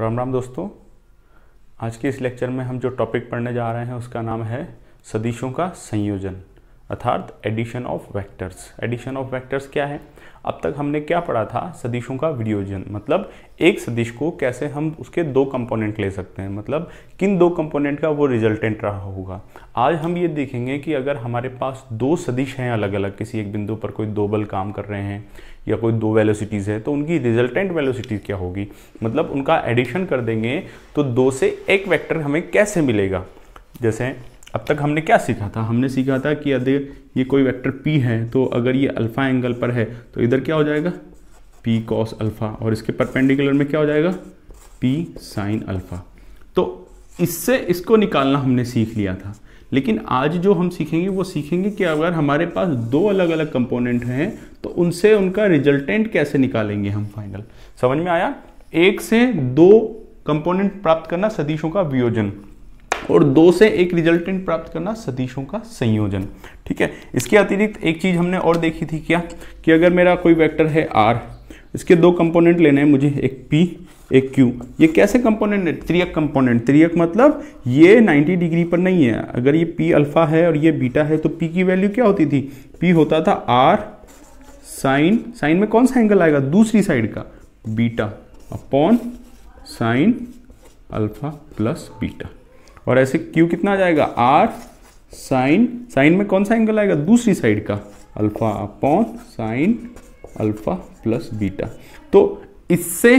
राम राम दोस्तों आज के इस लेक्चर में हम जो टॉपिक पढ़ने जा रहे हैं उसका नाम है सदिशों का संयोजन अर्थात addition of vectors addition of vectors क्या है अब तक हमने क्या पढ़ा था सदिशों का विडियोजन मतलब एक सदिश को कैसे हम उसके दो कंपोनेंट ले सकते हैं मतलब किन दो कंपोनेंट का वो रिजल्टेंट रहा होगा आज हम ये देखेंगे कि अगर हमारे पास दो सदिश हैं अलग अलग किसी एक बिंदु पर कोई दो बल काम कर रहे हैं या कोई दो वेलोसिटीज़ है तो उनकी रिजल्टेंट वेलोसिटी क्या होगी मतलब उनका एडिशन कर देंगे तो दो से एक वैक्टर हमें कैसे मिलेगा जैसे अब तक हमने क्या सीखा था हमने सीखा था कि यदि ये कोई वेक्टर p है तो अगर ये अल्फ़ा एंगल पर है तो इधर क्या हो जाएगा p cos अल्फ़ा और इसके परपेंडिकुलर में क्या हो जाएगा p sin अल्फ़ा तो इससे इसको निकालना हमने सीख लिया था लेकिन आज जो हम सीखेंगे वो सीखेंगे कि अगर हमारे पास दो अलग अलग कंपोनेंट हैं तो उनसे उनका रिजल्टेंट कैसे निकालेंगे हम फाइनल समझ में आया एक से दो कंपोनेंट प्राप्त करना सदिशों का वियोजन और दो से एक रिजल्टेंट प्राप्त करना सदिशों का संयोजन ठीक है इसके अतिरिक्त एक चीज़ हमने और देखी थी क्या कि अगर मेरा कोई वेक्टर है आर इसके दो कंपोनेंट लेने हैं मुझे एक पी एक क्यू ये कैसे कंपोनेंट है त्रियक कंपोनेंट त्रियक मतलब ये 90 डिग्री पर नहीं है अगर ये पी अल्फा है और ये बीटा है तो पी की वैल्यू क्या होती थी पी होता था आर साइन साइन में कौन सा एंगल आएगा दूसरी साइड का beta upon sine alpha plus beta और ऐसे क्यू कितना आ जाएगा आर साइन साइन में कौन सा एंगल आएगा दूसरी साइड का alpha upon sine alpha plus beta तो इससे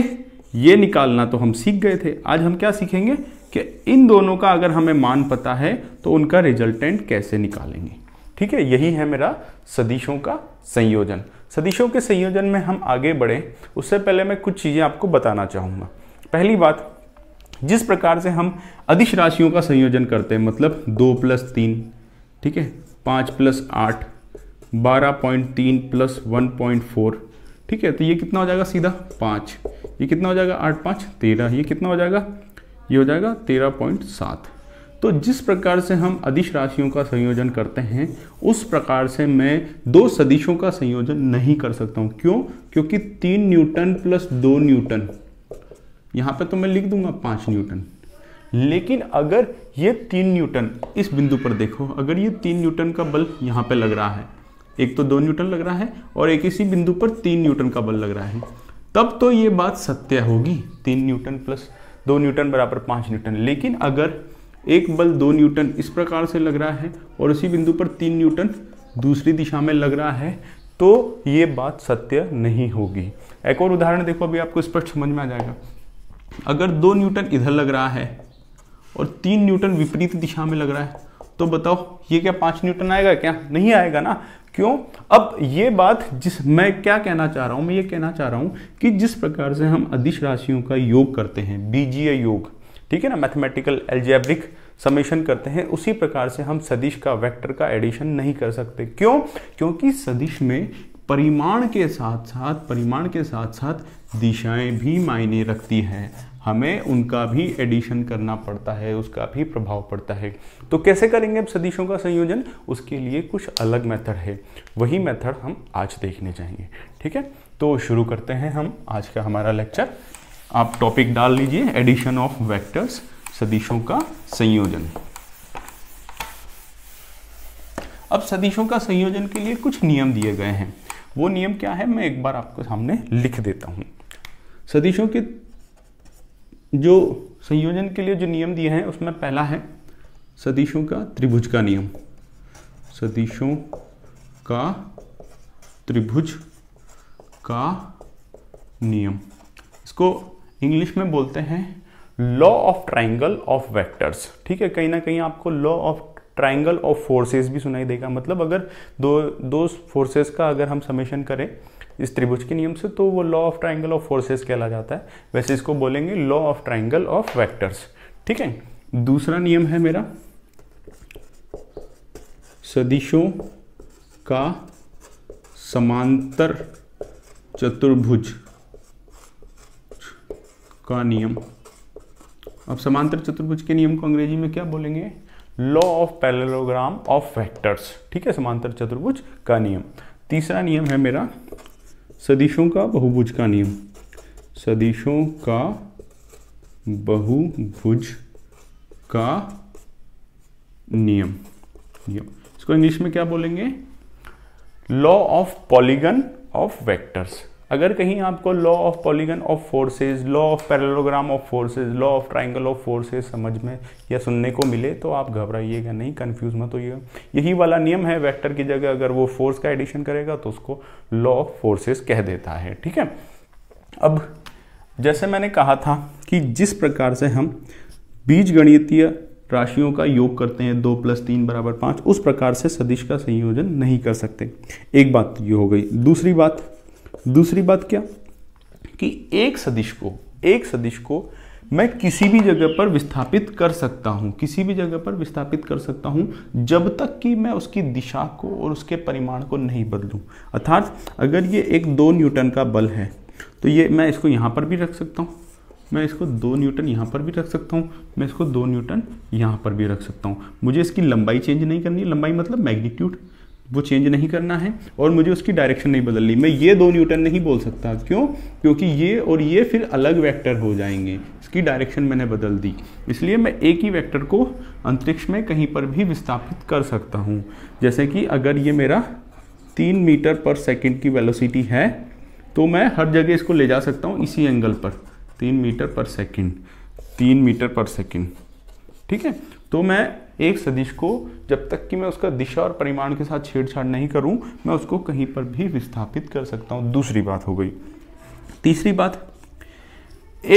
ये निकालना तो हम सीख गए थे आज हम क्या सीखेंगे कि इन दोनों का अगर हमें मान पता है तो उनका रिजल्टेंट कैसे निकालेंगे ठीक है यही है मेरा सदिशों का संयोजन सदिशों के संयोजन में हम आगे बढ़ें उससे पहले मैं कुछ चीज़ें आपको बताना चाहूँगा पहली बात जिस प्रकार से हम अधिश राशियों का संयोजन करते हैं मतलब दो प्लस तीन ठीक है पाँच प्लस आठ बारह पॉइंट तीन प्लस वन पॉइंट फोर ठीक है तो ये कितना हो जाएगा सीधा पाँच ये कितना हो जाएगा आठ पाँच तेरह ये कितना हो जाएगा ये हो जाएगा तेरह पॉइंट सात तो जिस प्रकार से हम अधिश राशियों का संयोजन करते हैं उस प्रकार से मैं दो सदिशों का संयोजन नहीं कर सकता हूँ क्यों क्योंकि तीन न्यूटन प्लस दो न्यूटन यहाँ पर तो मैं लिख दूंगा पांच न्यूटन लेकिन अगर ये तीन न्यूटन इस बिंदु पर देखो अगर ये तीन न्यूटन का बल यहाँ पर लग रहा है एक तो दो न्यूटन लग रहा है और एक इसी बिंदु पर तीन न्यूटन का बल लग रहा है तब तो ये बात सत्य होगी तीन न्यूटन प्लस दो न्यूटन बराबर पांच न्यूटन लेकिन अगर एक बल दो न्यूटन इस प्रकार से लग रहा है और उसी बिंदु पर तीन न्यूटन दूसरी दिशा में लग रहा है तो ये बात सत्य नहीं होगी एक और उदाहरण देखो अभी आपको स्पष्ट समझ में आ जाएगा अगर दो न्यूटन इधर लग रहा है और तीन न्यूटन विपरीत दिशा में लग रहा है तो बताओ ये क्या पांच न्यूटन आएगा क्या नहीं आएगा ना क्यों अब ये बात जिस मैं क्या कहना चाह रहा हूं मैं ये कहना चाह रहा हूं कि जिस प्रकार से हम अदिश राशियों का योग करते हैं बीजीय योग ठीक है ना मैथमेटिकल एल्जेब्रिक समेशन करते हैं उसी प्रकार से हम सदिश का वेक्टर का एडिशन नहीं कर सकते क्यों क्योंकि सदिश में परिमाण के साथ साथ परिमाण के साथ साथ दिशाएं भी मायने रखती हैं हमें उनका भी एडिशन करना पड़ता है उसका भी प्रभाव पड़ता है तो कैसे करेंगे हम सदिशों का संयोजन उसके लिए कुछ अलग मेथड है वही मेथड हम आज देखने जाएंगे ठीक है तो शुरू करते हैं हम आज का हमारा लेक्चर आप टॉपिक डाल लीजिए एडिशन ऑफ वेक्टर्स सदिशों का संयोजन अब सदिशों का संयोजन के लिए कुछ नियम दिए गए हैं वो नियम क्या है मैं एक बार आपको सामने लिख देता हूँ सदिशों के जो संयोजन के लिए जो नियम दिए हैं उसमें पहला है सदिशों का त्रिभुज का नियम सदिशों का त्रिभुज का नियम इसको इंग्लिश में बोलते हैं law of triangle of vectors ठीक है कहीं ना कहीं आपको law of triangle of forces भी सुनाई देगा मतलब अगर दो दो फोर्सेस का अगर हम समेशन करें इस त्रिभुज के नियम से तो वो law of triangle of forces कहला जाता है वैसे इसको बोलेंगे law of triangle of vectors ठीक है दूसरा नियम है मेरा सदिशों का समांतर चतुर्भुज का नियम अब समांतर चतुर्भुज के नियम को अंग्रेजी में क्या बोलेंगे law of parallelogram of vectors ठीक है समांतर चतुर्भुज का नियम तीसरा नियम है मेरा सदिशों का बहुभुज का नियम सदिशों का बहुभुज का नियम नियम इसको इंग्लिश में क्या बोलेंगे law of polygon of vectors अगर कहीं आपको law of polygon of forces law of parallelogram of forces law of triangle of forces समझ में या सुनने को मिले तो आप घबराइएगा नहीं कन्फ्यूज मत होइएगा यही वाला नियम है वेक्टर की जगह अगर वो फोर्स का एडिशन करेगा तो उसको लॉ ऑफ फोर्सेस कह देता है ठीक है अब जैसे मैंने कहा था कि जिस प्रकार से हम बीज गणितीय राशियों का योग करते हैं दो प्लस तीन बराबर पाँच उस प्रकार से सदिश का संयोजन नहीं कर सकते एक बात ये हो गई दूसरी बात दूसरी बात क्या कि एक सदिश को एक सदिश को मैं किसी भी जगह पर विस्थापित कर सकता हूँ किसी भी जगह पर विस्थापित कर सकता हूँ जब तक कि मैं उसकी दिशा को और उसके परिमाण को नहीं बदलूँ अर्थात अगर ये एक दो न्यूटन का बल है तो ये मैं इसको यहाँ पर भी रख सकता हूँ मैं इसको दो न्यूटन यहाँ पर भी रख सकता हूँ मैं इसको दो न्यूटन यहाँ पर भी रख सकता हूँ मुझे इसकी लंबाई चेंज नहीं करनी लंबाई मतलब मैग्नीट्यूड वो चेंज नहीं करना है और मुझे उसकी डायरेक्शन नहीं बदलनी मैं ये दो न्यूटन नहीं बोल सकता क्यों क्योंकि ये और ये फिर अलग वेक्टर हो जाएंगे इसकी डायरेक्शन मैंने बदल दी इसलिए मैं एक ही वेक्टर को अंतरिक्ष में कहीं पर भी विस्थापित कर सकता हूँ जैसे कि अगर ये मेरा तीन मीटर पर सेकेंड की वेलोसिटी है तो मैं हर जगह इसको ले जा सकता हूँ इसी एंगल पर तीन मीटर पर सेकेंड तीन मीटर पर सेकेंड ठीक है तो मैं एक सदिश को जब तक कि मैं उसका दिशा और परिमाण के साथ छेड़छाड़ नहीं करूं मैं उसको कहीं पर भी विस्थापित कर सकता हूं दूसरी बात हो गई तीसरी बात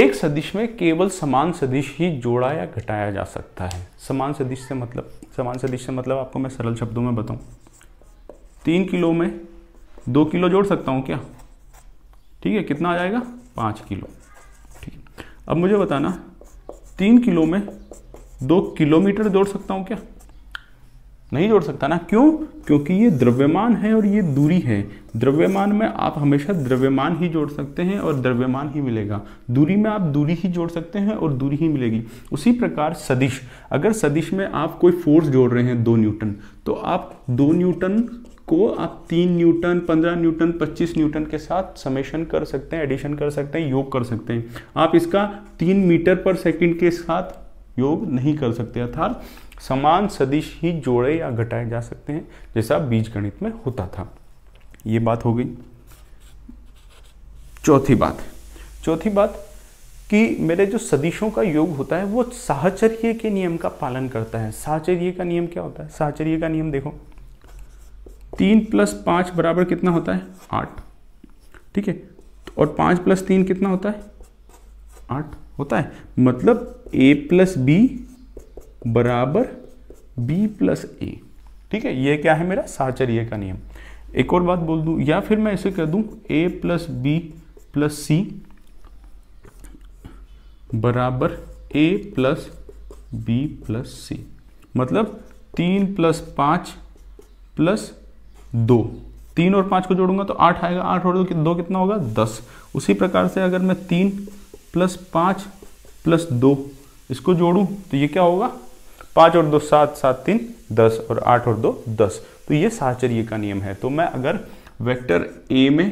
एक सदिश में केवल समान सदिश ही जोड़ा या घटाया जा सकता है समान सदिश से मतलब समान सदिश से मतलब आपको मैं सरल शब्दों में बताऊं तीन किलो में दो किलो जोड़ सकता हूं क्या ठीक है कितना आ जाएगा पांच किलो ठीक है अब मुझे बताना तीन किलो में दो किलोमीटर जोड़ सकता हूं क्या नहीं जोड़ सकता ना क्यों क्योंकि ये द्रव्यमान है और ये दूरी है द्रव्यमान में आप हमेशा द्रव्यमान ही जोड़ सकते हैं और द्रव्यमान ही मिलेगा दूरी में आप दूरी ही जोड़ सकते हैं और दूरी ही मिलेगी उसी प्रकार सदिश अगर सदिश में आप कोई फोर्स जोड़ रहे हैं दो न्यूटन तो आप दो न्यूटन को आप तीन न्यूटन पंद्रह न्यूटन पच्चीस न्यूटन के साथ समेशन कर सकते हैं एडिशन कर सकते हैं योग कर सकते हैं आप इसका तीन मीटर पर सेकेंड के साथ योग नहीं कर सकते अर्थात समान सदिश ही जोड़े या घटाए जा सकते हैं जैसा बीज गणित में होता था ये बात हो गई चौथी बात चौथी बात कि मेरे जो सदिशों का योग होता है वो साहचर्य के नियम का पालन करता है साहचर्य का नियम क्या होता है साहचर्य का नियम देखो तीन प्लस पांच बराबर कितना होता है आठ ठीक है और पांच प्लस तीन कितना होता है आठ होता है मतलब ए प्लस बी बराबर बी प्लस ए ठीक है ये क्या है मेरा साचर्य का नियम एक और बात बोल दूं या फिर मैं इसे कह दूं A plus B plus C बराबर A plus B plus C मतलब तीन प्लस पांच प्लस दो तीन और पांच को जोड़ूंगा तो आठ आएगा आठ और दो कितना होगा दस उसी प्रकार से अगर मैं तीन प्लस पाँच प्लस दो इसको जोड़ूँ तो ये क्या होगा पाँच और दो सात सात तीन दस और आठ और दो दस तो ये साहचर्य का नियम है तो मैं अगर वेक्टर ए में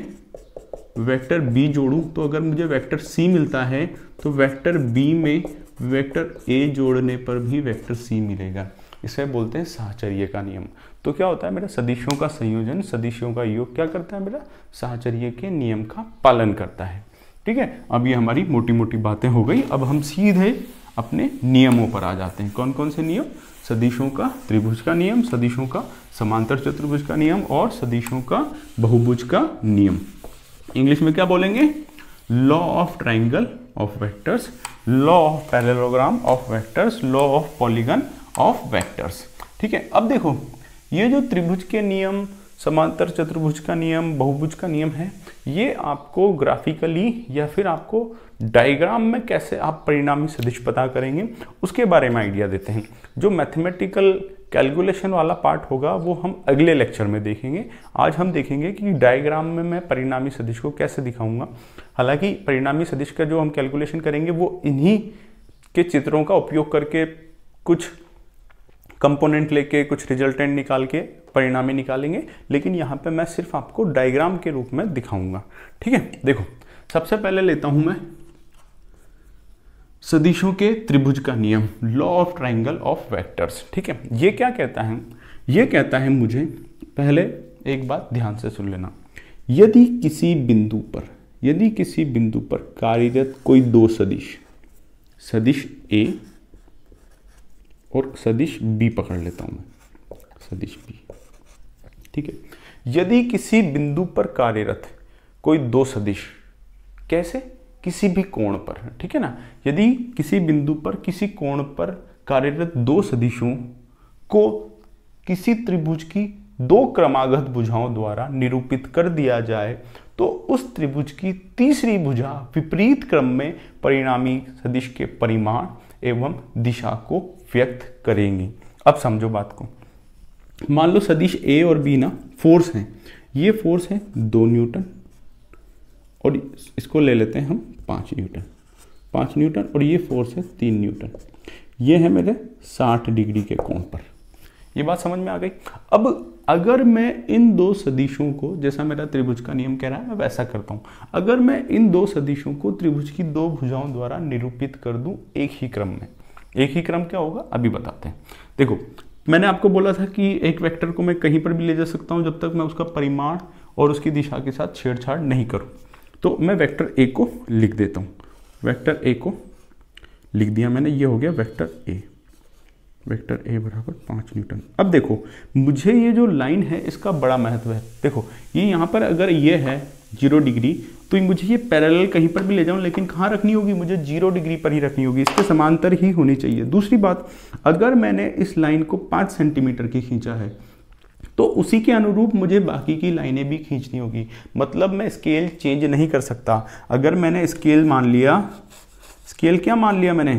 वेक्टर बी जोड़ूं तो अगर मुझे वेक्टर सी मिलता है तो वेक्टर बी में वेक्टर ए जोड़ने पर भी वेक्टर सी मिलेगा इसे बोलते हैं साहचर्य का नियम तो क्या होता है मेरा सदिशों का संयोजन सदिशों का योग क्या करता है मेरा साहचर्य के नियम का पालन करता है ठीक है अब ये हमारी मोटी मोटी बातें हो गई अब हम सीधे अपने नियमों पर आ जाते हैं कौन कौन से नियम सदिशों का त्रिभुज का नियम सदिशों का समांतर चतुर्भुज का नियम और सदिशों का बहुभुज का नियम इंग्लिश में क्या बोलेंगे law of triangle of vectors law of parallelogram of vectors law of polygon of vectors ठीक है अब देखो ये जो त्रिभुज के नियम समांतर चतुर्भुज का नियम बहुभुज का नियम है ये आपको ग्राफिकली या फिर आपको डायग्राम में कैसे आप परिणामी सदिश पता करेंगे उसके बारे में आइडिया देते हैं जो मैथमेटिकल कैलकुलेशन वाला पार्ट होगा वो हम अगले लेक्चर में देखेंगे आज हम देखेंगे कि डायग्राम में मैं परिणामी सदिश को कैसे दिखाऊंगा हालांकि परिणामी सदिश का जो हम कैलकुलेशन करेंगे वो इन्हीं के चित्रों का उपयोग करके कुछ कंपोनेंट लेके कुछ रिजल्टेंट निकाल के परिणाम निकालेंगे लेकिन यहाँ पे मैं सिर्फ आपको डायग्राम के रूप में दिखाऊंगा ठीक है देखो सबसे पहले लेता हूं मैं सदिशों के त्रिभुज का नियम law of triangle of vectors ठीक है ये क्या कहता है ये कहता है मुझे पहले एक बात ध्यान से सुन लेना यदि किसी बिंदु पर यदि किसी बिंदु पर कार्यरत कोई दो सदिश सदिश ए और सदिश बी पकड़ लेता हूं मैं सदिश बी ठीक है यदि किसी बिंदु पर कार्यरत कोई दो सदिश कैसे किसी भी कोण पर ठीक है ना यदि किसी बिंदु पर किसी कोण पर कार्यरत दो सदिशों को किसी त्रिभुज की दो क्रमागत भुजाओं द्वारा निरूपित कर दिया जाए तो उस त्रिभुज की तीसरी भुजा विपरीत क्रम में परिणामी सदिश के परिमाण एवं दिशा को व्यक्त करेंगी अब समझो बात को मान लो सदिश ए और बी ना फोर्स हैं ये फोर्स है दो न्यूटन और इसको ले लेते हैं हम पाँच न्यूटन पाँच न्यूटन और ये फोर्स है तीन न्यूटन ये है मेरे साठ डिग्री के कोण पर ये बात समझ में आ गई अब अगर मैं इन दो सदिशों को जैसा मेरा त्रिभुज का नियम कह रहा है मैं वैसा करता हूँ अगर मैं इन दो सदिशों को त्रिभुज की दो भुजाओं द्वारा निरूपित कर दूँ एक ही क्रम में एक ही क्रम क्या होगा अभी बताते हैं देखो मैंने आपको बोला था कि एक वेक्टर को मैं कहीं पर भी ले जा सकता हूँ जब तक मैं उसका परिमाण और उसकी दिशा के साथ छेड़छाड़ नहीं करूँ तो मैं वेक्टर ए को लिख देता हूँ वेक्टर ए को लिख दिया मैंने ये हो गया वेक्टर ए वेक्टर ए बराबर पाँच न्यूटन अब देखो मुझे ये जो लाइन है इसका बड़ा महत्व है देखो ये यहाँ पर अगर ये है जीरो डिग्री तो मुझे ये पैरेलल कहीं पर भी ले जाऊँ लेकिन कहाँ रखनी होगी मुझे जीरो डिग्री पर ही रखनी होगी इसके समांतर ही होनी चाहिए दूसरी बात अगर मैंने इस लाइन को पाँच सेंटीमीटर की खींचा है तो उसी के अनुरूप मुझे बाकी की लाइनें भी खींचनी होगी मतलब मैं स्केल चेंज नहीं कर सकता अगर मैंने स्केल मान लिया स्केल क्या मान लिया मैंने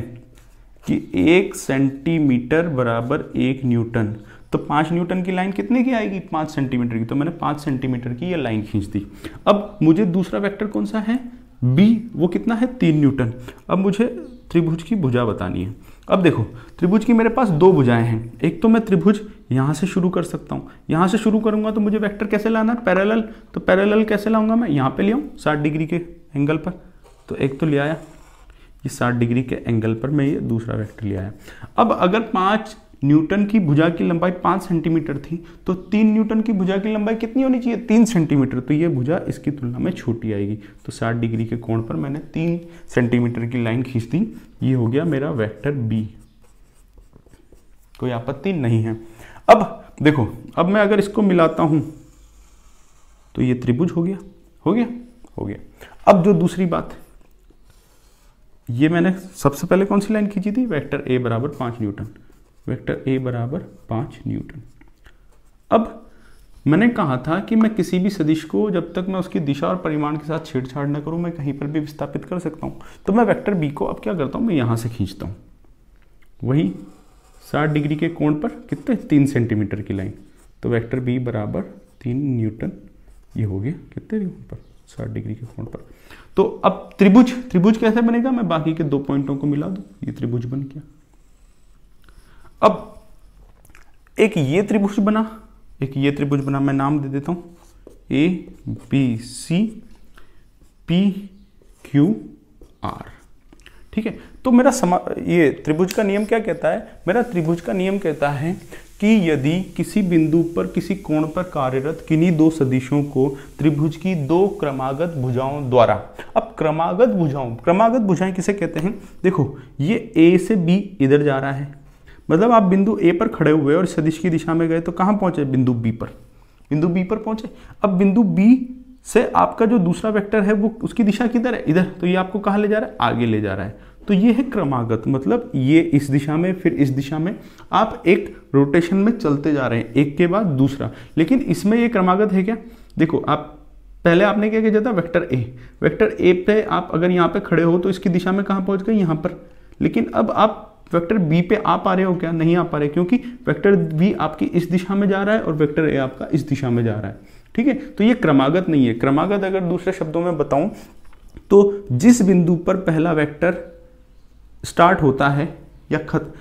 कि एक सेंटीमीटर बराबर एक न्यूटन तो पाँच न्यूटन की लाइन कितने की आएगी पांच सेंटीमीटर की तो मैंने पांच सेंटीमीटर की ये लाइन खींच दी अब मुझे दूसरा वेक्टर कौन सा है बी वो कितना है तीन न्यूटन अब मुझे त्रिभुज की भुजा बतानी है अब देखो त्रिभुज की मेरे पास दो भुजाएं हैं एक तो मैं त्रिभुज यहाँ से शुरू कर सकता हूँ यहाँ से शुरू करूँगा तो मुझे वेक्टर कैसे लाना है पैरेलल तो पैरेलल कैसे लाऊंगा मैं यहाँ पे ले आऊँ साठ डिग्री के एंगल पर तो एक तो ले आया ये साठ डिग्री के एंगल पर मैं ये दूसरा वैक्टर ले आया अब अगर पाँच न्यूटन की भुजा की लंबाई पाँच सेंटीमीटर थी तो तीन न्यूटन की भुजा की लंबाई कितनी होनी चाहिए तीन सेंटीमीटर तो ये भुजा इसकी तुलना में छोटी आएगी तो साठ डिग्री के कोण पर मैंने तीन सेंटीमीटर की लाइन खींच दी ये हो गया मेरा वेक्टर बी कोई आपत्ति नहीं है अब देखो अब मैं अगर इसको मिलाता हूँ तो ये त्रिभुज हो गया हो गया हो गया अब जो दूसरी बात ये मैंने सबसे पहले कौन सी लाइन खींची थी वेक्टर ए बराबर पांच न्यूटन वेक्टर ए बराबर पाँच न्यूटन अब मैंने कहा था कि मैं किसी भी सदिश को जब तक मैं उसकी दिशा और परिमाण के साथ छेड़छाड़ न करूं मैं कहीं पर भी विस्थापित कर सकता हूं तो मैं वेक्टर बी को अब क्या करता हूं मैं यहां से खींचता हूं वही 60 डिग्री के कोण पर कितने तीन सेंटीमीटर की लाइन तो वेक्टर बी बराबर तीन न्यूटन ये हो गया कितने पर साठ डिग्री के कोण पर तो अब त्रिभुज त्रिभुज कैसे बनेगा मैं बाकी के दो पॉइंटों को मिला दूँ ये त्रिभुज बन गया अब एक ये त्रिभुज बना एक ये त्रिभुज बना मैं नाम दे देता हूं A B C P Q R ठीक है तो मेरा समा ये त्रिभुज का नियम क्या कहता है मेरा त्रिभुज का नियम कहता है कि यदि किसी बिंदु पर किसी कोण पर कार्यरत किन्हीं दो सदिशों को त्रिभुज की दो क्रमागत भुजाओं द्वारा अब क्रमागत भुजाओं क्रमागत भुजाएं किसे कहते हैं देखो ये ए से बी इधर जा रहा है मतलब आप बिंदु ए पर खड़े हुए और सदिश की दिशा में गए तो कहाँ पहुँचे बिंदु बी पर बिंदु बी पर पहुँचे अब बिंदु बी से आपका जो दूसरा वेक्टर है वो उसकी दिशा किधर है इधर तो ये आपको कहाँ ले जा रहा है आगे ले जा रहा है तो ये है क्रमागत मतलब ये इस दिशा में फिर इस दिशा में आप एक रोटेशन में चलते जा रहे हैं एक के बाद दूसरा लेकिन इसमें ये क्रमागत है क्या देखो आप पहले आपने क्या किया था वेक्टर ए वेक्टर ए पे आप अगर यहाँ पे खड़े हो तो इसकी दिशा में कहाँ पहुँच गए यहाँ पर लेकिन अब आप वेक्टर बी पे आ पा रहे हो क्या नहीं आ पा रहे क्योंकि वेक्टर बी आपकी इस दिशा में जा रहा है और वेक्टर ए आपका इस दिशा में जा रहा है ठीक है तो ये क्रमागत नहीं है क्रमागत अगर दूसरे शब्दों में बताऊं तो जिस बिंदु पर पहला वेक्टर स्टार्ट होता है या खत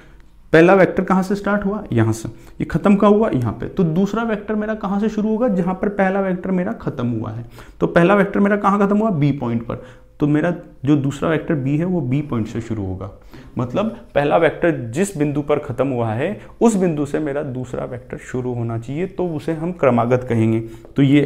पहला वेक्टर कहां से स्टार्ट हुआ यहां से ये खत्म का हुआ यहां पे तो दूसरा वेक्टर मेरा कहां से शुरू होगा जहां पर पहला वेक्टर मेरा खत्म हुआ है तो पहला वेक्टर मेरा कहां खत्म हुआ बी पॉइंट पर तो मेरा जो दूसरा वेक्टर बी है वो बी पॉइंट से शुरू होगा मतलब पहला वेक्टर जिस बिंदु पर ख़त्म हुआ है उस बिंदु से मेरा दूसरा वेक्टर शुरू होना चाहिए तो उसे हम क्रमागत कहेंगे तो ये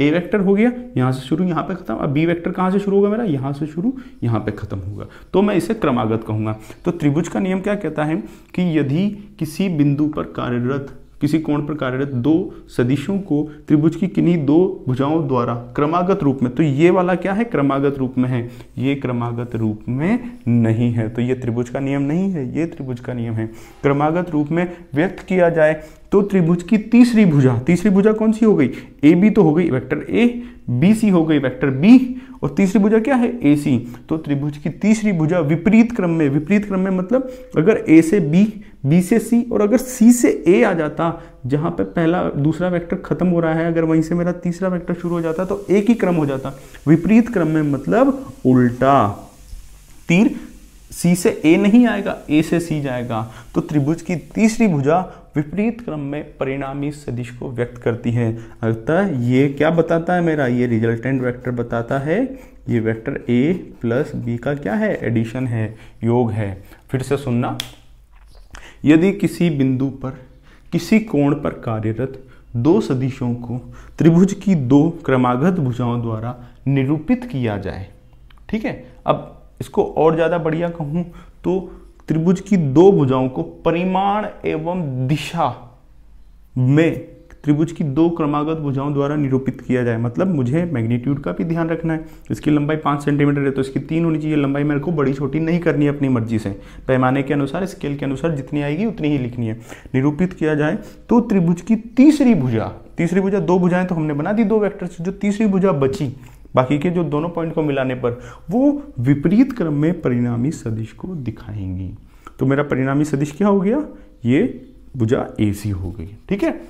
ए वेक्टर हो गया यहाँ से शुरू यहाँ पे खत्म अब बी वेक्टर कहाँ से शुरू होगा मेरा यहाँ से शुरू यहाँ पे खत्म होगा तो मैं इसे क्रमागत कहूँगा तो त्रिभुज का नियम क्या कहता है कि यदि किसी बिंदु पर कार्यरत किसी कोण पर कार्यरत दो सदिशों को त्रिभुज की किन्हीं दो भुजाओं द्वारा क्रमागत रूप में तो ये वाला क्या है क्रमागत रूप में है ये क्रमागत रूप में नहीं है तो ये त्रिभुज का नियम नहीं है ये त्रिभुज का नियम है क्रमागत रूप में व्यक्त किया जाए तो त्रिभुज की तीसरी भुजा तीसरी भुजा कौन सी हो गई ए बी तो हो गई वेक्टर ए बी सी हो गई वेक्टर बी और तीसरी भुजा क्या है ए सी तो त्रिभुज की तीसरी भुजा विपरीत क्रम में विपरीत क्रम में मतलब अगर ए से बी बी से सी और अगर सी से ए आ जाता जहां पे पहला दूसरा वेक्टर खत्म हो रहा है अगर वहीं से मेरा तीसरा वेक्टर शुरू हो जाता तो एक ही क्रम हो जाता विपरीत क्रम में मतलब उल्टा तीर सी से ए नहीं आएगा ए से सी जाएगा तो त्रिभुज की तीसरी भुजा विपरीत क्रम में परिणामी सदिश को व्यक्त करती है अर्थात ये क्या बताता है मेरा ये रिजल्टेंट वेक्टर बताता है ये वेक्टर ए प्लस बी का क्या है एडिशन है योग है फिर से सुनना यदि किसी बिंदु पर किसी कोण पर कार्यरत दो सदिशों को त्रिभुज की दो क्रमागत भुजाओं द्वारा निरूपित किया जाए ठीक है अब इसको और ज़्यादा बढ़िया कहूँ तो त्रिभुज की दो भुजाओं को परिमाण एवं दिशा में त्रिभुज की दो क्रमागत भुजाओं द्वारा निरूपित किया जाए मतलब मुझे मैग्नीट्यूड का भी ध्यान रखना है इसकी लंबाई पाँच सेंटीमीटर है तो इसकी तीन होनी चाहिए लंबाई मेरे को बड़ी छोटी नहीं करनी है अपनी मर्जी से पैमाने के अनुसार स्केल के अनुसार जितनी आएगी उतनी ही लिखनी है निरूपित किया जाए तो त्रिभुज की तीसरी भुजा तीसरी भुजा दो भुजाएं तो हमने बना दी दो वैक्टर जो तीसरी भुजा बची बाकी के जो दोनों पॉइंट को मिलाने पर वो विपरीत क्रम में परिणामी सदिश को दिखाएंगी तो मेरा परिणामी सदिश क्या हो गया ये बुझा ए सी हो गई ठीक है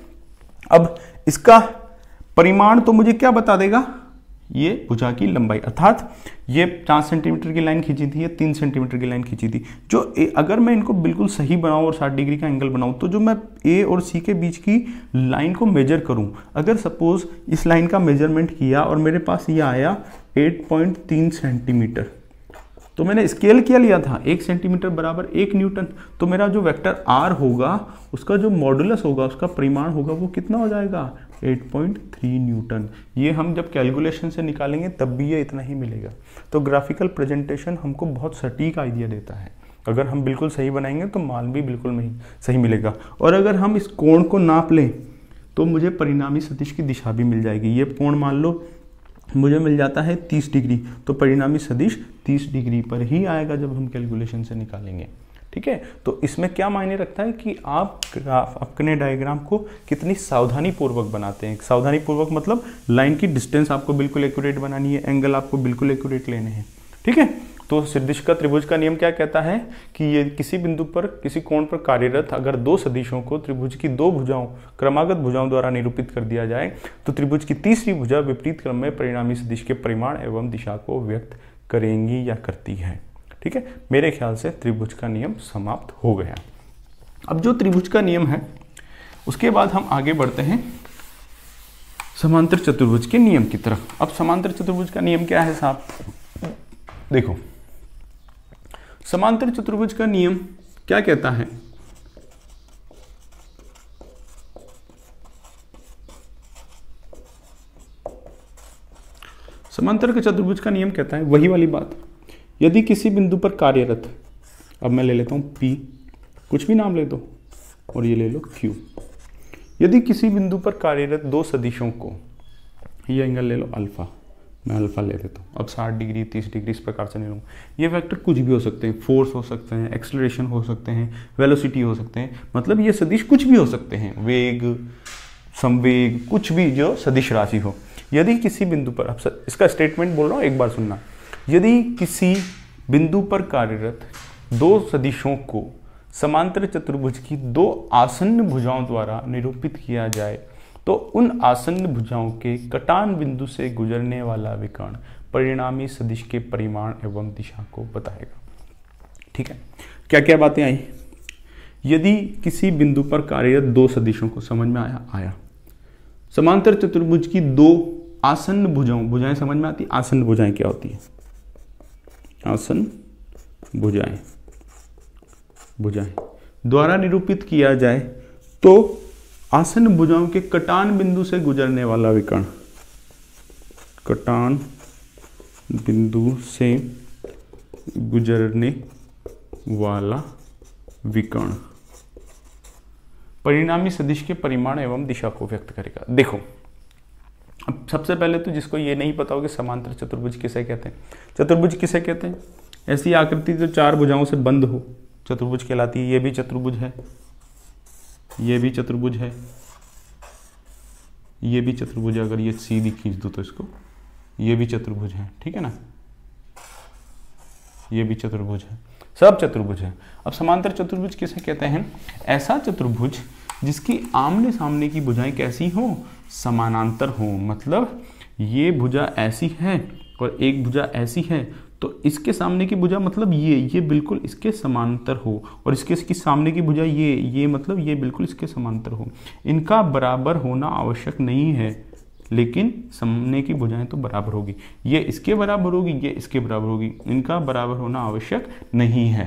अब इसका परिमाण तो मुझे क्या बता देगा ये भुजा की लंबाई अर्थात ये पाँच सेंटीमीटर की लाइन खींची थी या तीन सेंटीमीटर की लाइन खींची थी जो ए, अगर मैं इनको बिल्कुल सही बनाऊं और साठ डिग्री का एंगल बनाऊँ तो जो मैं ए और सी के बीच की लाइन को मेजर करूं अगर सपोज इस लाइन का मेजरमेंट किया और मेरे पास ये आया 8.3 सेंटीमीटर तो मैंने स्केल क्या लिया था एक सेंटीमीटर बराबर एक न्यूटन तो मेरा जो वेक्टर आर होगा उसका जो मॉडुलस होगा उसका परिमाण होगा वो कितना हो जाएगा 8.3 न्यूटन ये हम जब कैलकुलेशन से निकालेंगे तब भी ये इतना ही मिलेगा तो ग्राफिकल प्रेजेंटेशन हमको बहुत सटीक आइडिया देता है अगर हम बिल्कुल सही बनाएंगे तो माल भी बिल्कुल नहीं सही मिलेगा और अगर हम इस कोण को नाप लें तो मुझे परिणामी सदिश की दिशा भी मिल जाएगी ये कोण मान लो मुझे मिल जाता है 30 डिग्री तो परिणामी सदिश 30 डिग्री पर ही आएगा जब हम कैलकुलेशन से निकालेंगे ठीक है तो इसमें क्या मायने रखता है कि आप ग्राफ अपने डायग्राम को कितनी सावधानी पूर्वक बनाते हैं सावधानी पूर्वक मतलब लाइन की डिस्टेंस आपको बिल्कुल एक्यूरेट बनानी है एंगल आपको बिल्कुल एक्यूरेट लेने हैं ठीक है तो सदिश का त्रिभुज का नियम क्या कहता है कि ये किसी बिंदु पर किसी कोण पर कार्यरत अगर दो सदिशों को त्रिभुज की दो भुजाओं क्रमागत भुजाओं द्वारा निरूपित कर दिया जाए तो त्रिभुज की तीसरी भुजा विपरीत क्रम में परिणामी सदिश के परिमाण एवं दिशा को व्यक्त करेंगी या करती है ठीक है मेरे ख्याल से त्रिभुज का नियम समाप्त हो गया अब जो त्रिभुज का नियम है उसके बाद हम आगे बढ़ते हैं समांतर चतुर्भुज के नियम की तरफ अब समांतर चतुर्भुज का नियम क्या है साहब देखो समांतर चतुर्भुज का नियम क्या कहता है समांतर के चतुर्भुज का नियम कहता है वही वाली बात यदि किसी बिंदु पर कार्यरत अब मैं ले लेता हूँ P कुछ भी नाम ले दो और ये ले लो Q यदि किसी बिंदु पर कार्यरत दो सदिशों को ये एंगल ले लो अल्फ़ा मैं अल्फ़ा ले देता हूँ अब साठ डिग्री तीस डिग्री इस प्रकार से ले लूँगा ये फैक्टर कुछ भी हो सकते हैं फोर्स हो सकते हैं एक्सलरेशन हो सकते हैं वेलोसिटी हो सकते हैं मतलब ये सदिश कुछ भी हो सकते हैं वेग संवेग कुछ भी जो सदिश राशि हो यदि किसी बिंदु पर अब इसका स्टेटमेंट बोल रहा हूँ एक बार सुनना यदि किसी बिंदु पर कार्यरत दो सदिशों को समांतर चतुर्भुज की दो आसन्न भुजाओं द्वारा निरूपित किया जाए तो उन आसन्न भुजाओं के कटान बिंदु से गुजरने वाला विकर्ण परिणामी सदिश के परिमाण एवं दिशा को बताएगा ठीक है क्या क्या बातें आई यदि किसी बिंदु पर कार्यरत दो सदिशों को समझ में आया आया समांतर चतुर्भुज की दो आसन्न भुजाओं भुजाएं समझ में आती आसन्न भुजाएं क्या होती है आसन भुजाएं भुजाएं द्वारा निरूपित किया जाए तो आसन भुजाओं के कटान बिंदु से गुजरने वाला विकर्ण कटान बिंदु से गुजरने वाला विकर्ण परिणामी सदिश के परिमाण एवं दिशा को व्यक्त करेगा देखो अब सबसे पहले तो जिसको ये नहीं पता हो कि समांतर चतुर्भुज किसे कहते हैं चतुर्भुज किसे कहते हैं ऐसी आकृति जो चार भुजाओं से बंद हो चतुर्भुज कहलाती है ये भी चतुर्भुज है ये भी चतुर्भुज है ये भी चतुर्भुज है अगर ये सीधी खींच दो तो इसको ये भी चतुर्भुज है ठीक है ना ये भी चतुर्भुज है सब चतुर्भुज है अब समांतर चतुर्भुज किसे कहते हैं ऐसा चतुर्भुज जिसकी आमने सामने की भुजाएं कैसी हो समानांतर हों मतलब ये भुजा ऐसी है और एक भुजा ऐसी है तो इसके सामने की भुजा मतलब ये ये बिल्कुल इसके समांतर हो और इसके इसकी सामने की भुजा ये ये मतलब ये बिल्कुल इसके समांतर हो इनका बराबर होना आवश्यक नहीं है लेकिन सामने की भुजाएं तो बराबर होगी ये इसके बराबर होगी ये इसके बराबर होगी इनका बराबर होना आवश्यक नहीं है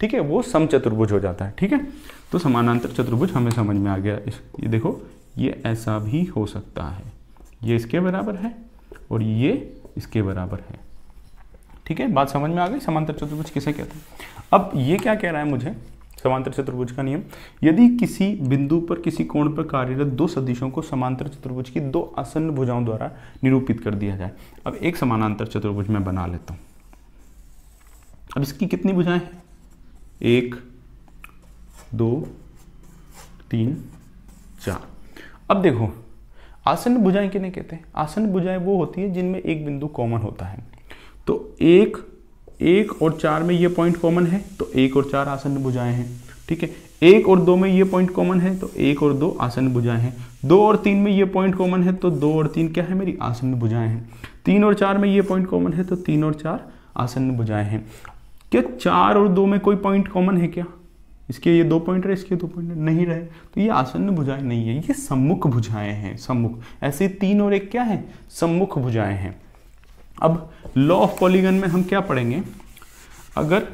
ठीक है वो समचतुर्भुज हो जाता है ठीक है तो समानांतर चतुर्भुज हमें समझ में आ गया इस ये देखो ये ऐसा भी हो सकता है ये इसके बराबर है और ये इसके बराबर है ठीक है बात समझ में आ गई समांतर चतुर्भुज किसे कहते हैं अब ये क्या कह रहा है मुझे समांतर चतुर्भुज का नियम यदि किसी बिंदु पर किसी कोण पर कार्यरत दो सदिशों को समांतर चतुर्भुज की दो आसन्न भुजाओं द्वारा निरूपित कर दिया जाए अब एक समानांतर चतुर्भुज में बना लेता हूं अब इसकी कितनी भुजाएं हैं एक दो तीन अब देखो आसन भुजाएं किन्हें कहते हैं आसन भुजाएं वो होती है जिनमें एक बिंदु कॉमन होता है तो एक एक और चार में ये पॉइंट कॉमन है तो एक और चार आसन भुजाएं हैं ठीक है एक और दो में ये पॉइंट कॉमन है तो एक और दो आसन भुजाएं हैं दो और तीन में ये पॉइंट कॉमन है तो दो और तीन क्या है मेरी आसन भुजाएं हैं तीन और चार में ये पॉइंट कॉमन है तो तीन और चार आसन भुजाएं हैं क्या चार और दो में कोई पॉइंट कॉमन है क्या इसके ये दो पॉइंट रहे इसके दो पॉइंट नहीं रहे तो ये आसन्न भुजाएं नहीं है ये सम्मुख भुजाएं हैं सम्मुख ऐसे तीन और एक क्या है सम्मुख भुजाएं हैं अब लॉ ऑफ पॉलीगन में हम क्या पढ़ेंगे अगर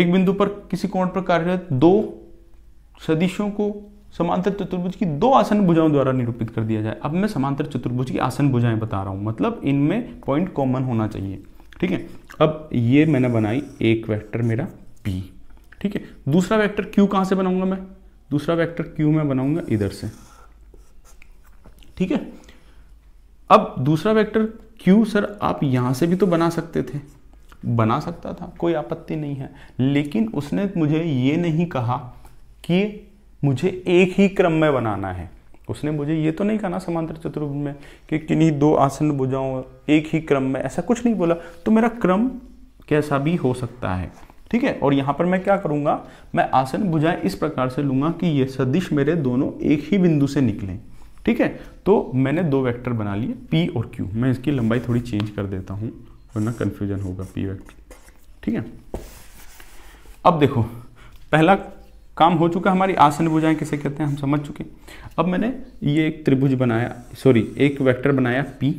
एक बिंदु पर किसी कोण पर कार्यरत दो सदिशों को समांतर चतुर्भुज की दो आसन भुजाओं द्वारा निरूपित कर दिया जाए अब मैं समांतर चतुर्भुज की आसन भुजाएं बता रहा हूं मतलब इनमें पॉइंट कॉमन होना चाहिए ठीक है अब ये मैंने बनाई एक वेक्टर मेरा पी ठीक है दूसरा वेक्टर क्यू कहां से बनाऊंगा मैं दूसरा वेक्टर क्यू मैं बनाऊंगा इधर से ठीक है अब दूसरा वेक्टर क्यू सर आप यहां से भी तो बना सकते थे बना सकता था कोई आपत्ति नहीं है लेकिन उसने मुझे ये नहीं कहा कि मुझे एक ही क्रम में बनाना है उसने मुझे ये तो नहीं कहा ना समांतर चतुर्भुज में कि किन्हीं दो आसन बुझाऊँ एक ही क्रम में ऐसा कुछ नहीं बोला तो मेरा क्रम कैसा भी हो सकता है ठीक है और यहां पर मैं क्या करूंगा मैं आसन बुझाए इस प्रकार से लूंगा कि ये सदिश मेरे दोनों एक ही बिंदु से निकले ठीक है तो मैंने दो वेक्टर बना लिए पी और क्यू मैं इसकी लंबाई थोड़ी चेंज कर देता हूं वरना कंफ्यूजन होगा पी वेक्टर ठीक है अब देखो पहला काम हो चुका हमारी आसन भुजाएं किसे कहते हैं हम समझ चुके अब मैंने ये एक त्रिभुज बनाया सॉरी एक वेक्टर बनाया पी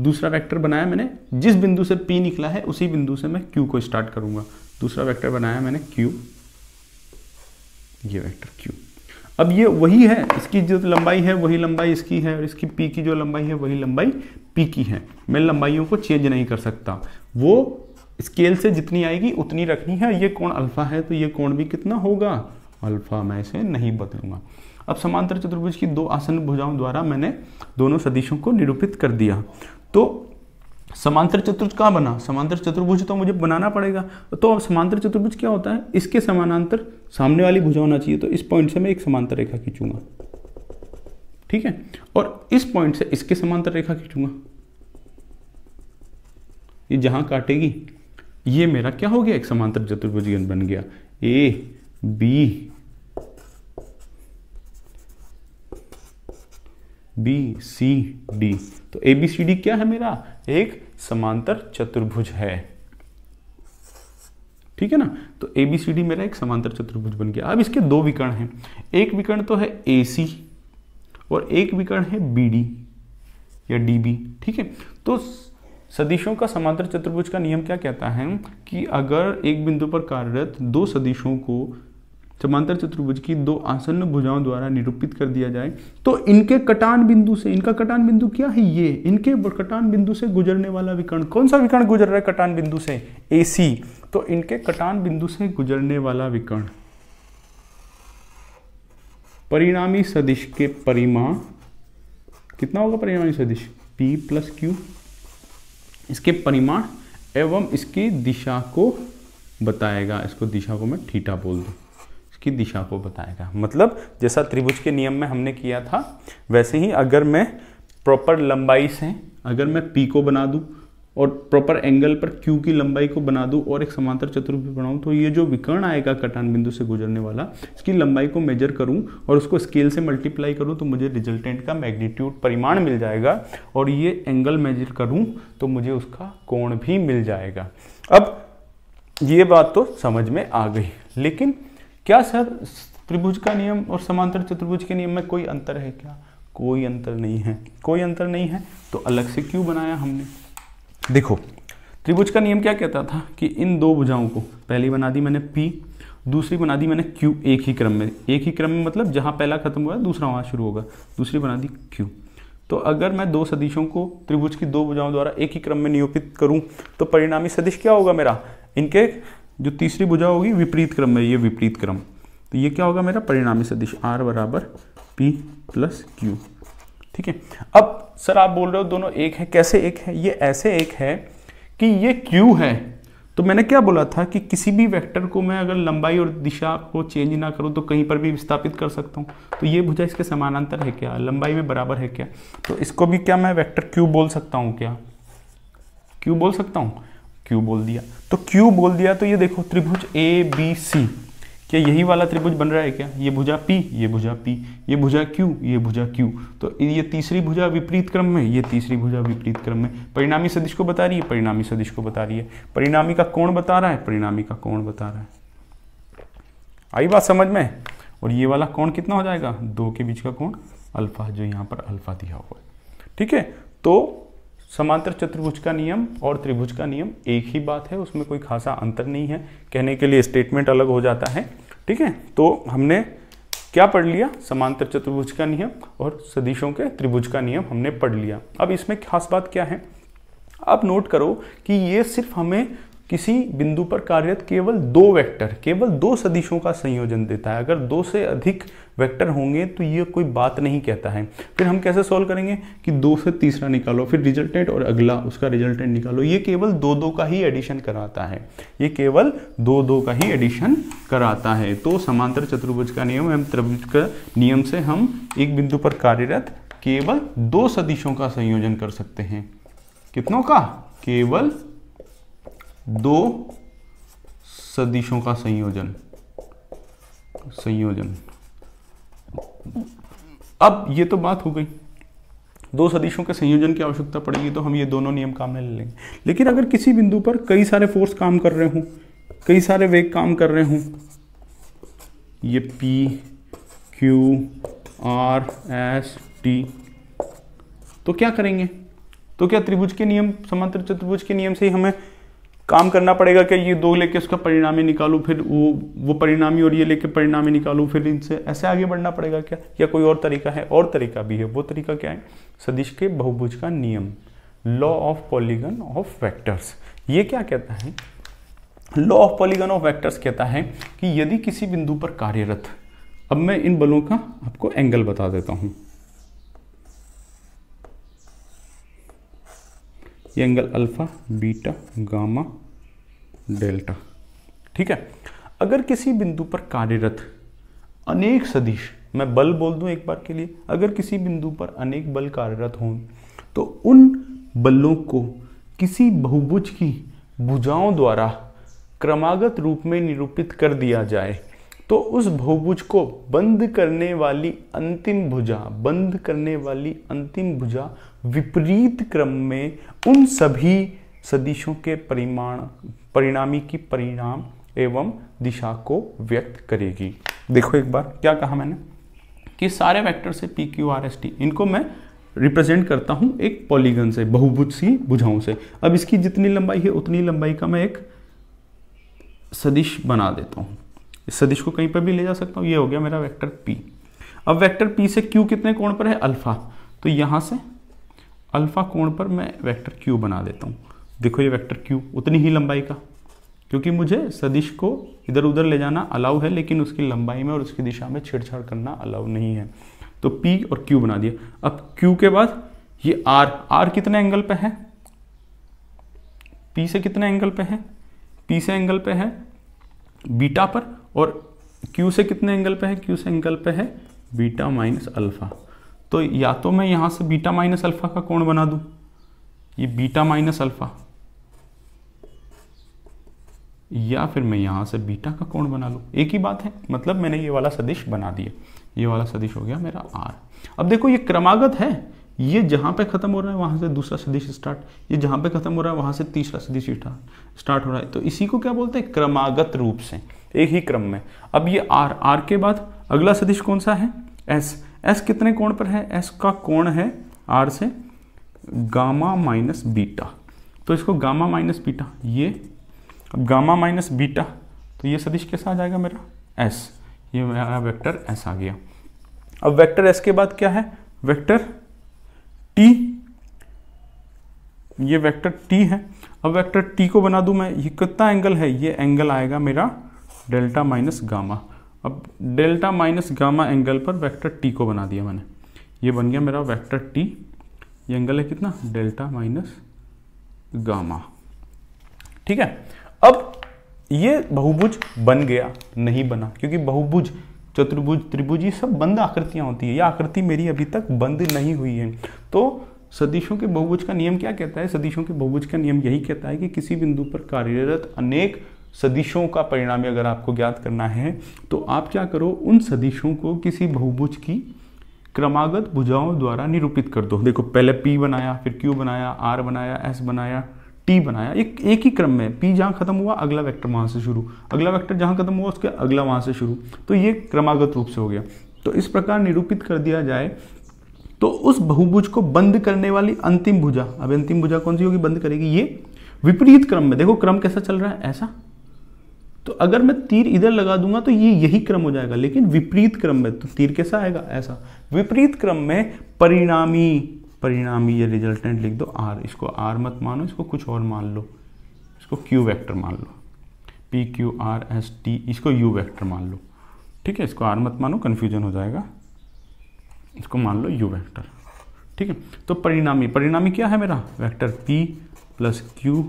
दूसरा वेक्टर बनाया मैंने जिस बिंदु से P निकला है उसी बिंदु से मैं Q को स्टार्ट करूंगा दूसरा वेक्टर बनाया मैंने Q ये वेक्टर Q अब ये वही है इसकी जो लंबाई है वही लंबाई इसकी है और इसकी P की जो लंबाई है वही लंबाई P की है मैं लंबाइयों को चेंज नहीं कर सकता वो स्केल से जितनी आएगी उतनी रखनी है ये कोण अल्फा है तो ये कोण भी कितना होगा अल्फा मैं इसे नहीं बदलूंगा अब समांतर चतुर्भुज की दो आसन भुजाओं द्वारा मैंने दोनों सदिशों को निरूपित कर दिया तो समांतर चतुर्भुज कहाँ बना समांतर चतुर्भुज तो मुझे बनाना पड़ेगा तो अब समांतर चतुर्भुज क्या होता है इसके समानांतर सामने वाली भुजा होना चाहिए तो इस पॉइंट से मैं एक समांतर रेखा खींचूंगा ठीक है और इस पॉइंट से इसके समांतर रेखा खींचूंगा ये जहां काटेगी ये मेरा क्या हो गया एक समांतर चतुर्भुज बन गया A B B C D तो ए बी सी डी क्या है मेरा एक समांतर चतुर्भुज है ठीक है ना तो ए बी सी डी मेरा एक समांतर चतुर्भुज बन गया अब इसके दो विकर्ण हैं एक विकर्ण तो है ए सी और एक विकर्ण है बी डी या डी बी ठीक है तो सदिशों का समांतर चतुर्भुज का नियम क्या कहता है कि अगर एक बिंदु पर कार्यरत दो सदिशों को समांतर चतुर्भुज की दो आसन्न भुजाओं द्वारा निरूपित कर दिया जाए तो इनके कटान बिंदु से इनका कटान बिंदु क्या है ये इनके कटान बिंदु से गुजरने वाला विकर्ण कौन सा विकर्ण गुजर रहा है कटान बिंदु से ए तो इनके कटान बिंदु से गुजरने वाला विकर्ण परिणामी सदिश के परिमाण कितना होगा परिणामी सदिश p प्लस क्यू इसके परिमाण एवं इसकी दिशा को बताएगा इसको दिशा को मैं ठीठा बोल दू की दिशा को बताएगा मतलब जैसा त्रिभुज के नियम में हमने किया था वैसे ही अगर मैं प्रॉपर लंबाई से अगर मैं पी को बना दूं और प्रॉपर एंगल पर क्यू की लंबाई को बना दूं और एक समांतर चतुर्भुज बनाऊं तो ये जो विकर्ण आएगा कटान बिंदु से गुजरने वाला इसकी लंबाई को मेजर करूं और उसको स्केल से मल्टीप्लाई करूं तो मुझे रिजल्टेंट का मैग्नीट्यूड परिमाण मिल जाएगा और ये एंगल मेजर करूं तो मुझे उसका कोण भी मिल जाएगा अब ये बात तो समझ में आ गई लेकिन क्या सर त्रिभुज का नियम और समांतर चतुर्भुज के नियम में कोई अंतर है क्या कोई अंतर नहीं है कोई अंतर नहीं है तो अलग से क्यों बनाया हमने देखो त्रिभुज का नियम क्या कहता था कि इन दो भुजाओं को पहली बना दी मैंने पी दूसरी बना दी मैंने क्यू एक ही क्रम में एक ही क्रम में मतलब जहाँ पहला खत्म हुआ दूसरा वहां शुरू होगा दूसरी बना दी क्यू तो अगर मैं दो सदिशों को त्रिभुज की दो भुजाओं द्वारा एक ही क्रम में नियोपित करूं तो परिणामी सदिश क्या होगा मेरा इनके जो तीसरी भुजा होगी विपरीत क्रम में ये विपरीत क्रम तो ये क्या होगा मेरा परिणामी सदिश आर बराबर पी प्लस क्यू ठीक है अब सर आप बोल रहे हो दोनों एक है कैसे एक है ये ऐसे एक है कि ये क्यू है तो मैंने क्या बोला था कि किसी भी वेक्टर को मैं अगर लंबाई और दिशा को चेंज ना करूं तो कहीं पर भी विस्थापित कर सकता हूं तो ये भुजा इसके समानांतर है क्या लंबाई में बराबर है क्या तो इसको भी क्या मैं वेक्टर क्यू बोल सकता हूं क्या क्यू बोल सकता हूं क्यू बोल दिया तो क्यू बोल दिया तो ये देखो त्रिभुज ए बी सी क्या यही वाला त्रिभुज बन रहा है क्या ये भुजा पी ये भुजा पी ये भुजा क्यू ये भुजा क्यू तो ये तीसरी भुजा विपरीत क्रम में ये तीसरी भुजा विपरीत क्रम में परिणामी सदिश को बता रही है परिणामी सदिश को बता रही है परिणामी का कोण बता रहा है परिणामी का कोण बता रहा है आई बात समझ में और ये वाला कोण कितना हो जाएगा दो के बीच का कोण अल्फा जो यहाँ पर अल्फा दिया हुआ है ठीक है तो समांतर चतुर्भुज का नियम और त्रिभुज का नियम एक ही बात है उसमें कोई खासा अंतर नहीं है कहने के लिए स्टेटमेंट अलग हो जाता है ठीक है तो हमने क्या पढ़ लिया समांतर चतुर्भुज का नियम और सदिशों के त्रिभुज का नियम हमने पढ़ लिया अब इसमें खास बात क्या है अब नोट करो कि ये सिर्फ हमें किसी बिंदु पर कार्यरत केवल दो वेक्टर केवल दो सदिशों का संयोजन देता है अगर दो से अधिक वेक्टर होंगे तो ये कोई बात नहीं कहता है फिर हम कैसे सॉल्व करेंगे कि दो से तीसरा निकालो फिर रिजल्टेंट और अगला उसका रिजल्टेंट निकालो ये केवल दो दो का ही एडिशन कराता है ये केवल दो दो का ही एडिशन कराता है तो समांतर चतुर्भुज का नियम एवं त्रिभुज का नियम से हम एक बिंदु पर कार्यरत केवल दो सदिशों का संयोजन कर सकते हैं कितनों का केवल दो सदिशों का संयोजन संयोजन अब ये तो बात हो गई दो सदिशों के संयोजन की आवश्यकता पड़ेगी तो हम ये दोनों नियम काम में ले लेंगे लेकिन अगर किसी बिंदु पर कई सारे फोर्स काम कर रहे हों कई सारे वेग काम कर रहे हों ये P, Q, R, S, T तो क्या करेंगे तो क्या त्रिभुज के नियम समांतर चतुर्भुज के नियम से ही हमें काम करना पड़ेगा कि ये दो लेके उसका परिणामी निकालू फिर वो वो परिणामी और ये लेके परिणामी निकालू फिर इनसे ऐसे आगे बढ़ना पड़ेगा क्या या कोई और तरीका है और तरीका भी है वो तरीका क्या है सदिश के बहुभुज का नियम law of polygon of vectors ये क्या कहता है law of polygon of vectors कहता है कि यदि किसी बिंदु पर कार्यरत अब मैं इन बलों का आपको एंगल बता देता हूँ angle alpha beta gamma delta ठीक है अगर किसी बिंदु पर कार्यरत अनेक सदिश मैं बल बोल दूं एक बार के लिए अगर किसी बिंदु पर अनेक बल कार्यरत हों तो उन बलों को किसी बहुभुज की भुजाओं द्वारा क्रमागत रूप में निरूपित कर दिया जाए तो उस बहुभुज को बंद करने वाली अंतिम भुजा बंद करने वाली अंतिम भुजा विपरीत क्रम में उन सभी सदिशों के परिमाण परिणामी की परिणाम एवं दिशा को व्यक्त करेगी देखो एक बार क्या कहा मैंने कि सारे वेक्टर से P Q R S T इनको मैं रिप्रेजेंट करता हूँ एक पॉलीगन से बहुभुज सी भुजाओं से अब इसकी जितनी लंबाई है उतनी लंबाई का मैं एक सदिश बना देता हूँ इस सदिश को कहीं पर भी ले जा सकता हूँ ये हो गया मेरा वैक्टर पी अब वैक्टर पी से क्यू कितने कोण पर है अल्फ़ा तो यहाँ से अल्फ़ा कोण पर मैं वैक्टर क्यू बना देता हूँ देखो ये वैक्टर क्यू उतनी ही लंबाई का क्योंकि मुझे सदिश को इधर उधर ले जाना अलाउ है लेकिन उसकी लंबाई में और उसकी दिशा में छेड़छाड़ करना अलाउ नहीं है तो P और Q बना दिया अब Q के बाद ये R R कितने एंगल पे है P से कितने एंगल पे है P से एंगल पे है बीटा पर और क्यू से कितने एंगल पे है क्यू से एंगल पे है बीटा माइनस अल्फ़ा तो या तो मैं यहां से बीटा माइनस अल्फ़ा का कोण बना दू ये बीटा माइनस अल्फ़ा या फिर मैं यहां से बीटा का कोण बना लूँ एक ही बात है मतलब मैंने ये वाला सदिश बना दिया ये वाला सदिश हो गया मेरा आर अब देखो ये क्रमागत है ये जहां पे ख़त्म हो रहा है वहां से दूसरा सदिश स्टार्ट ये जहां पे ख़त्म हो रहा है वहां से तीसरा सदिश स्टार्ट हो रहा है तो इसी को क्या बोलते हैं क्रमागत रूप से एक ही क्रम में अब ये आर आर के बाद अगला सदिश कौन सा है एस एस कितने कोण पर है एस का कोण है आर से गामा माइनस बीटा तो इसको गामा माइनस बीटा ये अब गामा माइनस बीटा तो ये सदिश कैसा आ जाएगा मेरा एस ये मेरा वेक्टर एस आ गया अब वेक्टर एस के बाद क्या है वेक्टर टी ये वेक्टर टी है अब वेक्टर टी को बना दूं मैं ये कितना एंगल है ये एंगल आएगा मेरा डेल्टा माइनस गामा अब डेल्टा माइनस गामा एंगल पर वेक्टर टी को बना दिया मैंने ये बन गया मेरा वेक्टर टी ये एंगल है कितना डेल्टा माइनस गामा ठीक है अब ये बहुभुज बन गया नहीं बना क्योंकि बहुभुज चतुर्भुज त्रिभुज ये सब बंद आकृतियां होती है यह आकृति मेरी अभी तक बंद नहीं हुई है तो सदिशों के बहुभुज का नियम क्या कहता है सदिशों के बहुभुज का नियम यही कहता है कि किसी बिंदु पर कार्यरत अनेक सदिशों का परिणामी अगर आपको ज्ञात करना है तो आप क्या करो उन सदिशों को किसी बहुभुज की क्रमागत भुजाओं द्वारा निरूपित कर दो देखो पहले P बनाया फिर Q बनाया R बनाया S बनाया T बनाया एक एक ही क्रम में P जहाँ खत्म हुआ अगला वेक्टर वहाँ से शुरू अगला वेक्टर जहाँ खत्म हुआ उसके अगला वहाँ से शुरू तो ये क्रमागत रूप से हो गया तो इस प्रकार निरूपित कर दिया जाए तो उस बहुभुज को बंद करने वाली अंतिम भुजा अब अंतिम भुजा कौन सी होगी बंद करेगी ये विपरीत क्रम में देखो क्रम कैसा चल रहा है ऐसा तो अगर मैं तीर इधर लगा दूंगा तो ये यही क्रम हो जाएगा लेकिन विपरीत क्रम में तो तीर कैसा आएगा ऐसा विपरीत क्रम में परिणामी परिणामी ये रिजल्टेंट लिख दो आर इसको आर मत मानो इसको कुछ और मान लो इसको क्यू वैक्टर मान लो P Q R S T इसको यू वैक्टर मान लो ठीक है इसको आर मत मानो कन्फ्यूजन हो जाएगा इसको मान लो यू वैक्टर ठीक है तो परिणामी परिणामी क्या है मेरा vector P plus Q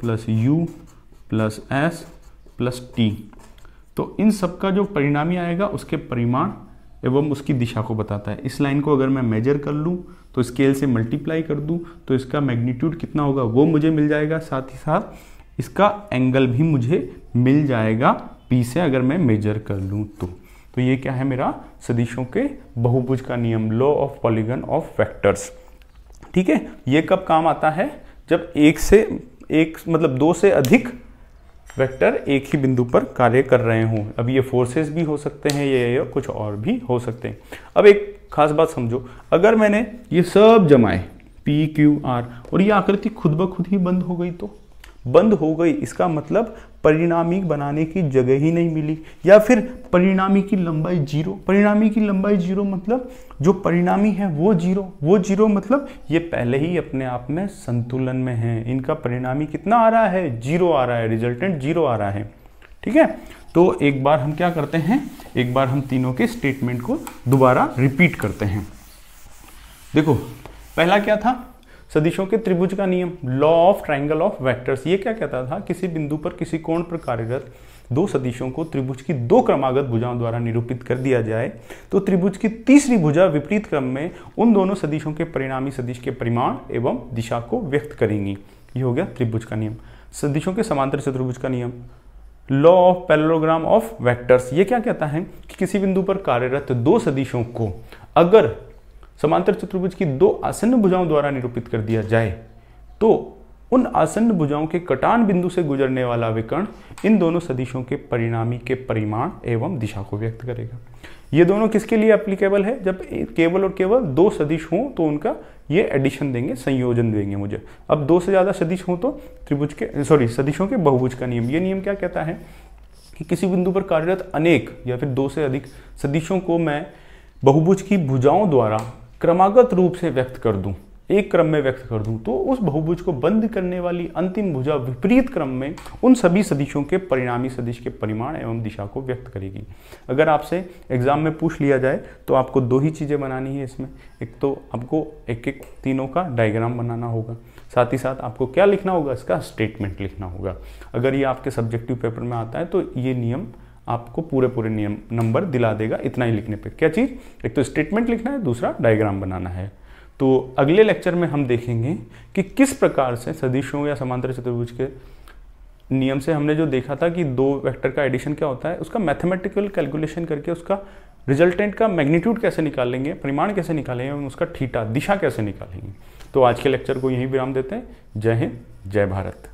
plus U plus S plus T तो इन सब का जो परिणामी आएगा उसके परिमाण एवं उसकी दिशा को बताता है इस लाइन को अगर मैं मेजर कर लूँ तो स्केल से मल्टीप्लाई कर दूँ तो इसका मैग्नीट्यूड कितना होगा वो मुझे मिल जाएगा साथ ही साथ इसका एंगल भी मुझे मिल जाएगा पी से अगर मैं मेजर कर लूँ तो तो ये क्या है मेरा सदिशों के बहुभुज का नियम law of polygon of factors ठीक है ये कब काम आता है जब एक से एक मतलब दो से अधिक वेक्टर एक ही बिंदु पर कार्य कर रहे हों अब ये फोर्सेस भी हो सकते हैं ये, ये कुछ और भी हो सकते हैं अब एक खास बात समझो अगर मैंने ये सब जमाए पी क्यू आर और ये आकृति खुद ब खुद ही बंद हो गई तो बंद हो गई इसका मतलब परिणामी बनाने की जगह ही नहीं मिली या फिर परिणामी की लंबाई जीरो परिणामी की लंबाई जीरो मतलब जो परिणामी है वो जीरो वो जीरो मतलब ये पहले ही अपने आप में संतुलन में है इनका परिणामी कितना आ रहा है जीरो आ रहा है रिजल्टेंट जीरो आ रहा है ठीक है तो एक बार हम क्या करते हैं एक बार हम तीनों के स्टेटमेंट को दोबारा रिपीट करते हैं देखो पहला क्या था सदिशों के त्रिभुज का नियम law of triangle of vectors ये क्या कहता था किसी बिंदु पर किसी कोण पर कार्यरत दो सदिशों को त्रिभुज की दो क्रमागत भुजाओं द्वारा निरूपित कर दिया जाए तो त्रिभुज की तीसरी भुजा विपरीत क्रम में उन दोनों सदिशों के परिणामी सदिश के परिमाण एवं दिशा को व्यक्त करेंगी ये हो गया त्रिभुज का नियम सदिशों के समांतर चतुर्भुज का नियम law of parallelogram of vectors ये क्या कहता है कि किसी बिंदु पर कार्यरत दो सदिशों को अगर समांतर चतुर्भुज की दो आसन्न भुजाओं द्वारा निरूपित कर दिया जाए तो उन आसन्न भुजाओं के कटान बिंदु से गुजरने वाला विकर्ण इन दोनों सदिशों के परिणामी के परिमाण एवं दिशा को व्यक्त करेगा ये दोनों किसके लिए एप्लीकेबल है जब केवल और केवल दो सदिश हों तो उनका ये एडिशन देंगे संयोजन देंगे मुझे अब दो से ज़्यादा सदिश हों तो त्रिभुज के सॉरी सदिशों के बहुभुज का नियम ये नियम क्या कहता है कि किसी बिंदु पर कार्यरत अनेक या फिर दो से अधिक सदिशों को मैं बहुभुज की भुजाओं द्वारा क्रमागत रूप से व्यक्त कर दूं एक क्रम में व्यक्त कर दूं तो उस बहुभुज को बंद करने वाली अंतिम भुजा विपरीत क्रम में उन सभी सदिशों के परिणामी सदिश के परिमाण एवं दिशा को व्यक्त करेगी अगर आपसे एग्जाम में पूछ लिया जाए तो आपको दो ही चीज़ें बनानी है इसमें एक तो आपको एक एक तीनों का डायग्राम बनाना होगा साथ ही साथ आपको क्या लिखना होगा इसका स्टेटमेंट लिखना होगा अगर ये आपके सब्जेक्टिव पेपर में आता है तो ये नियम आपको पूरे पूरे नियम नंबर दिला देगा इतना ही लिखने पे क्या चीज़ एक तो स्टेटमेंट लिखना है दूसरा डायग्राम बनाना है तो अगले लेक्चर में हम देखेंगे कि किस प्रकार से सदिशों या समांतर चतुर्भुज के नियम से हमने जो देखा था कि दो वेक्टर का एडिशन क्या होता है उसका मैथमेटिकल कैलकुलेशन करके उसका रिजल्टेंट का मैग्नीट्यूड कैसे निकालेंगे परिमाण कैसे निकालेंगे और उसका ठीटा दिशा कैसे निकालेंगे तो आज के लेक्चर को यहीं विराम देते हैं जय हिंद जय भारत